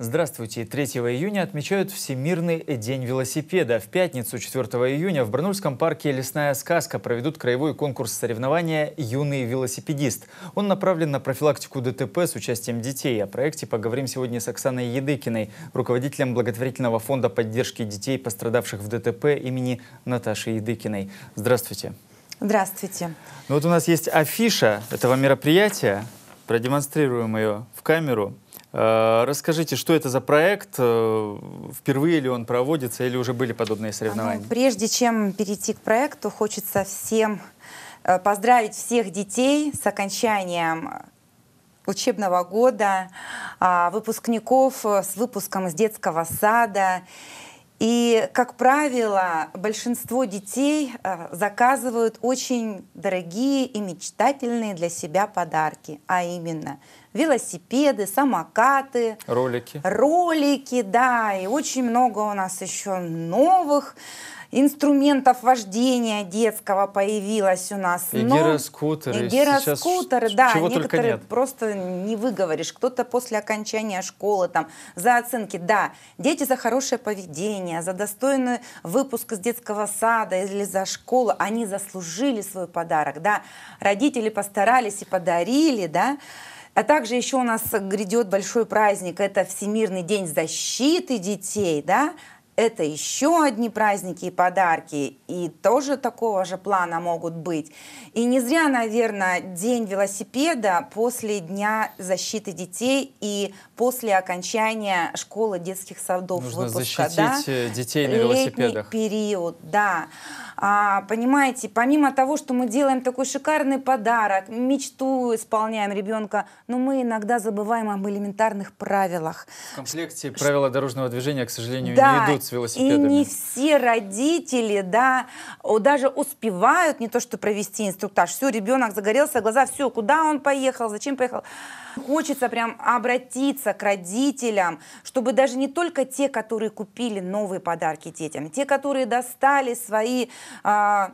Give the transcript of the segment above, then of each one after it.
Здравствуйте. 3 июня отмечают Всемирный день велосипеда. В пятницу, 4 июня, в Барнульском парке «Лесная сказка» проведут краевой конкурс соревнования «Юный велосипедист». Он направлен на профилактику ДТП с участием детей. О проекте поговорим сегодня с Оксаной Едыкиной, руководителем благотворительного фонда поддержки детей, пострадавших в ДТП имени Наташи Едыкиной. Здравствуйте. Здравствуйте. Ну вот у нас есть афиша этого мероприятия. Продемонстрируем ее в камеру. Э, расскажите, что это за проект, э, впервые ли он проводится или уже были подобные а, ну, соревнования? Ну, прежде чем перейти к проекту, хочется всем э, поздравить всех детей с окончанием учебного года, а, выпускников с выпуском из детского сада и, как правило, большинство детей э, заказывают очень дорогие и мечтательные для себя подарки, а именно велосипеды, самокаты, ролики. Ролики, да, и очень много у нас еще новых инструментов вождения детского появилось у нас. И но... гироскутеры. И гироскутеры, да. Чего некоторые нет. просто не выговоришь. Кто-то после окончания школы там за оценки. Да, дети за хорошее поведение, за достойный выпуск из детского сада или за школу, они заслужили свой подарок, да. Родители постарались и подарили, да. А также еще у нас грядет большой праздник, это Всемирный день защиты детей, да, это еще одни праздники и подарки, и тоже такого же плана могут быть. И не зря, наверное, день велосипеда после Дня защиты детей и после окончания школы детских садов Нужно выпуска. Нужно защитить да? Э, детей на велосипедах. Летний период, да. А, понимаете, помимо того, что мы делаем такой шикарный подарок, мечту исполняем ребенка, но мы иногда забываем об элементарных правилах. В комплекте Ш... правила дорожного движения, к сожалению, да, не идут с велосипедами. И не все родители, да, даже успевают не то что провести инструктаж. Все, ребенок загорелся, глаза, все, куда он поехал, зачем поехал. Хочется прям обратиться к родителям, чтобы даже не только те, которые купили новые подарки детям, те, которые достали свои а,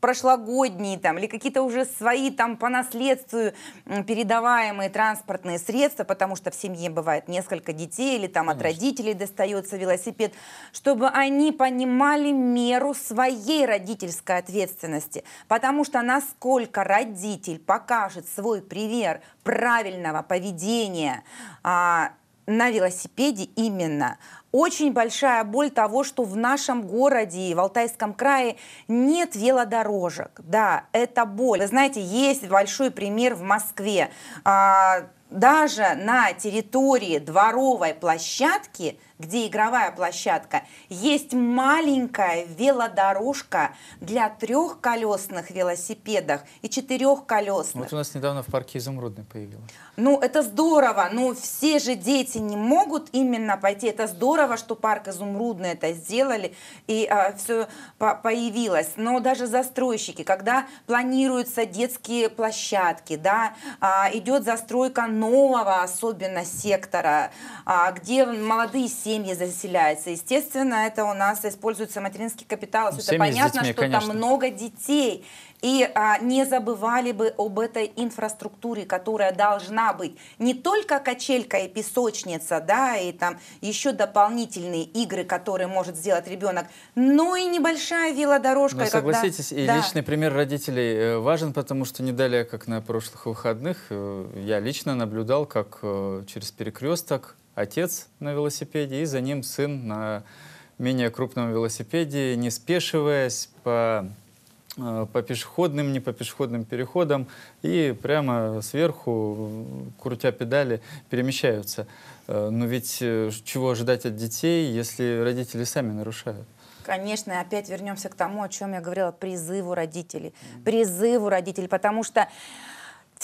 прошлогодние там, или какие-то уже свои там по наследству передаваемые транспортные средства, потому что в семье бывает несколько детей или там Конечно. от родителей достается велосипед, чтобы они понимали меру своей родительской ответственности. Потому что насколько родитель покажет свой пример правильного поведения, а, на велосипеде именно. Очень большая боль того, что в нашем городе, в Алтайском крае, нет велодорожек. Да, это боль. Вы знаете, есть большой пример в Москве. А, даже на территории дворовой площадки – где игровая площадка, есть маленькая велодорожка для трехколесных велосипедов и четырехколесных. Вот у нас недавно в парке Изумрудный появилась. Ну, это здорово, но ну, все же дети не могут именно пойти. Это здорово, что парк Изумрудный это сделали и а, все по появилось. Но даже застройщики, когда планируются детские площадки, да, а, идет застройка нового особенно сектора, а, где молодые семьи заселяются. Естественно, это у нас используется материнский капитал. это понятно, детьми, что конечно. там много детей. И а, не забывали бы об этой инфраструктуре, которая должна быть. Не только качелька и песочница, да, и там еще дополнительные игры, которые может сделать ребенок, но и небольшая велодорожка. Но, согласитесь, когда... и да. личный пример родителей э, важен, потому что не далее, как на прошлых выходных, э, я лично наблюдал, как э, через перекресток отец на велосипеде, и за ним сын на менее крупном велосипеде, не спешиваясь по, э, по пешеходным, не по пешеходным переходам, и прямо сверху, э, крутя педали, перемещаются. Э, но ведь чего ожидать от детей, если родители сами нарушают? Конечно, опять вернемся к тому, о чем я говорила, призыву родителей. Призыву родителей, потому что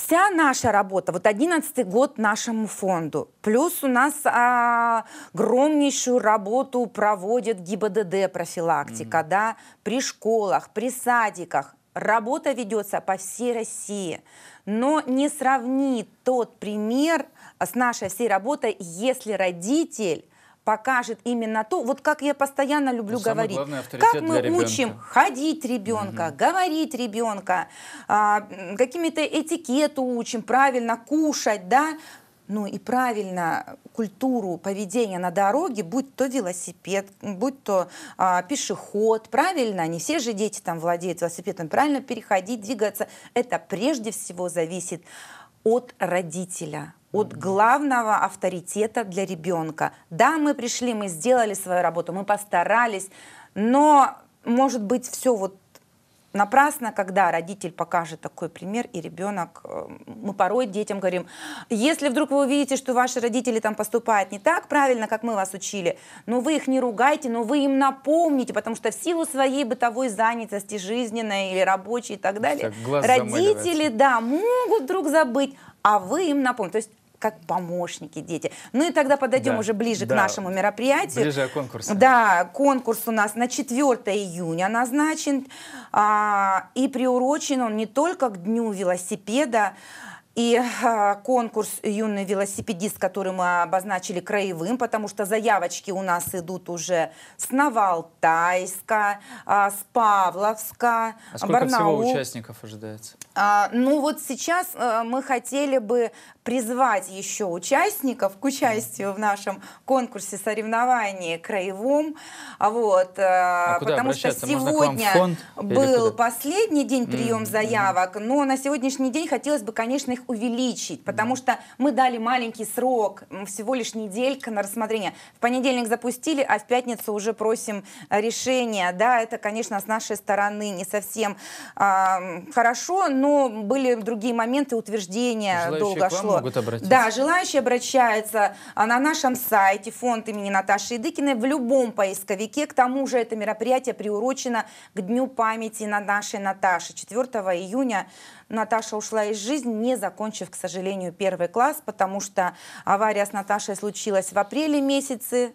вся наша работа, вот 11 год нашему фонду, плюс у нас а, огромнейшую работу проводит ГИБДД профилактика, mm-hmm. да, при школах, при садиках. Работа ведется по всей России, но не сравнит тот пример с нашей всей работой, если родитель покажет именно то, вот как я постоянно люблю ну, говорить, как мы учим ходить ребенка, угу. говорить ребенка, а, какими-то этикету учим, правильно кушать, да, ну и правильно культуру поведения на дороге, будь то велосипед, будь то а, пешеход, правильно, не все же дети там владеют велосипедом, правильно переходить, двигаться, это прежде всего зависит от родителя, от главного авторитета для ребенка. Да, мы пришли, мы сделали свою работу, мы постарались, но может быть все вот напрасно, когда родитель покажет такой пример, и ребенок, э, мы порой детям говорим, если вдруг вы увидите, что ваши родители там поступают не так правильно, как мы вас учили, но ну вы их не ругайте, но вы им напомните, потому что в силу своей бытовой занятости, жизненной или рабочей и так далее, так родители, да, могут вдруг забыть, а вы им напомните. То есть как помощники дети. Ну и тогда подойдем да. уже ближе да. к нашему мероприятию. Ближе к конкурсу. Да, конкурс у нас на 4 июня назначен. А, и приурочен он не только к Дню велосипеда, и э, конкурс «Юный велосипедист», который мы обозначили краевым, потому что заявочки у нас идут уже с Новалтайска, э, а, с Павловска, а сколько Барнаул. всего участников ожидается? А, ну вот сейчас э, мы хотели бы призвать еще участников к участию в нашем конкурсе соревнований краевом. А вот, э, а потому что сегодня был последний день прием mm -hmm. заявок, но на сегодняшний день хотелось бы, конечно, их увеличить, потому mm -hmm. что мы дали маленький срок, всего лишь неделька на рассмотрение. В понедельник запустили, а в пятницу уже просим решения. Да, это, конечно, с нашей стороны не совсем э, хорошо, но были другие моменты утверждения, Желающие долго шло могут обратиться? Да, желающие обращаются а, на нашем сайте фонд имени Наташи Идыкиной в любом поисковике. К тому же это мероприятие приурочено к Дню памяти на нашей Наташи. 4 июня Наташа ушла из жизни, не закончив, к сожалению, первый класс, потому что авария с Наташей случилась в апреле месяце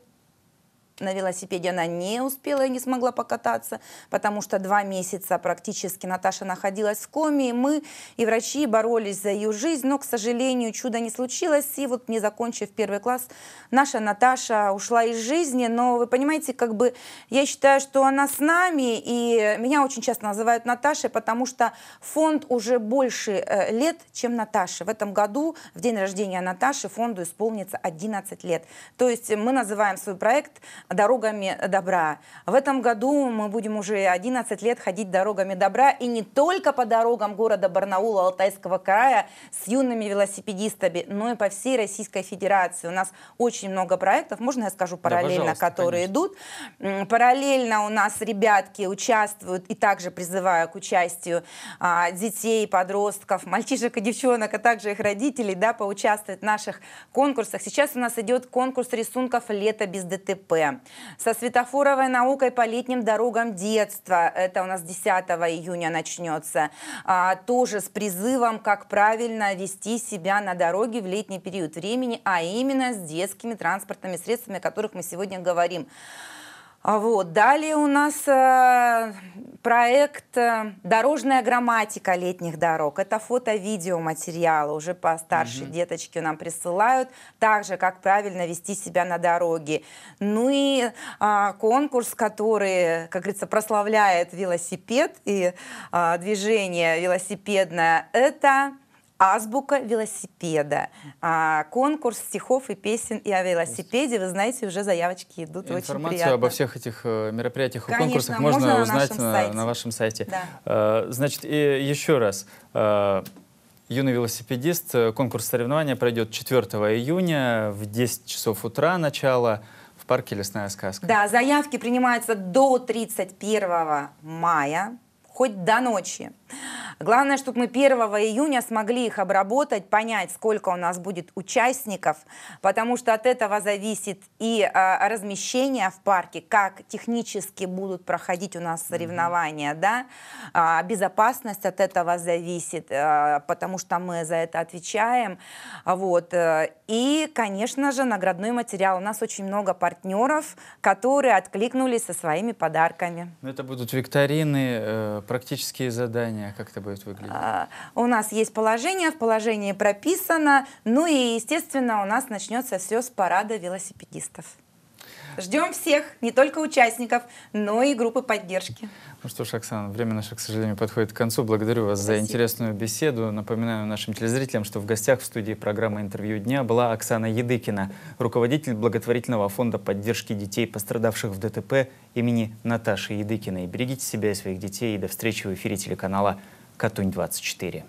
на велосипеде она не успела и не смогла покататься, потому что два месяца практически Наташа находилась в коме, и мы и врачи боролись за ее жизнь, но, к сожалению, чудо не случилось, и вот не закончив первый класс, наша Наташа ушла из жизни, но вы понимаете, как бы я считаю, что она с нами, и меня очень часто называют Наташей, потому что фонд уже больше э, лет, чем Наташа. В этом году, в день рождения Наташи, фонду исполнится 11 лет. То есть мы называем свой проект дорогами добра. В этом году мы будем уже 11 лет ходить дорогами добра, и не только по дорогам города Барнаула Алтайского края с юными велосипедистами, но и по всей Российской Федерации. У нас очень много проектов, можно я скажу параллельно, да, которые конечно. идут. Параллельно у нас ребятки участвуют, и также призываю к участию а, детей, подростков, мальчишек и девчонок, а также их родителей, да, поучаствовать в наших конкурсах. Сейчас у нас идет конкурс рисунков «Лето без ДТП». Со светофоровой наукой по летним дорогам детства, это у нас 10 июня начнется, а, тоже с призывом, как правильно вести себя на дороге в летний период времени, а именно с детскими транспортными средствами, о которых мы сегодня говорим. А вот. Далее у нас э, проект э, «Дорожная грамматика летних дорог». Это фото-видеоматериалы уже постарше угу. деточке нам присылают. Также, как правильно вести себя на дороге. Ну и э, конкурс, который, как говорится, прославляет велосипед и э, движение велосипедное, это азбука велосипеда, а, конкурс стихов и песен и о велосипеде. Вы знаете, уже заявочки идут. Информацию очень обо всех этих э, мероприятиях и конкурсах можно, можно узнать на, сайте. на вашем сайте. Да. Э, значит, и еще раз. Э, юный велосипедист. Конкурс соревнования пройдет 4 июня в 10 часов утра начало в парке «Лесная сказка». Да, заявки принимаются до 31 мая, хоть до ночи. Главное, чтобы мы 1 июня смогли их обработать, понять, сколько у нас будет участников, потому что от этого зависит и э, размещение в парке, как технически будут проходить у нас соревнования, mm-hmm. да, а, безопасность от этого зависит, э, потому что мы за это отвечаем, вот. И, конечно же, наградной материал. У нас очень много партнеров, которые откликнулись со своими подарками. Но ну, это будут викторины, э, практические задания, а как-то будет выглядеть? А, у нас есть положение, в положении прописано. Ну и, естественно, у нас начнется все с парада велосипедистов. Ждем всех, не только участников, но и группы поддержки. Ну что ж, Оксана, время наше, к сожалению, подходит к концу. Благодарю вас Спасибо. за интересную беседу. Напоминаю нашим телезрителям, что в гостях в студии программы «Интервью дня» была Оксана Едыкина, руководитель благотворительного фонда поддержки детей, пострадавших в ДТП имени Наташи Едыкиной. Берегите себя и своих детей и до встречи в эфире телеканала Катунь-24.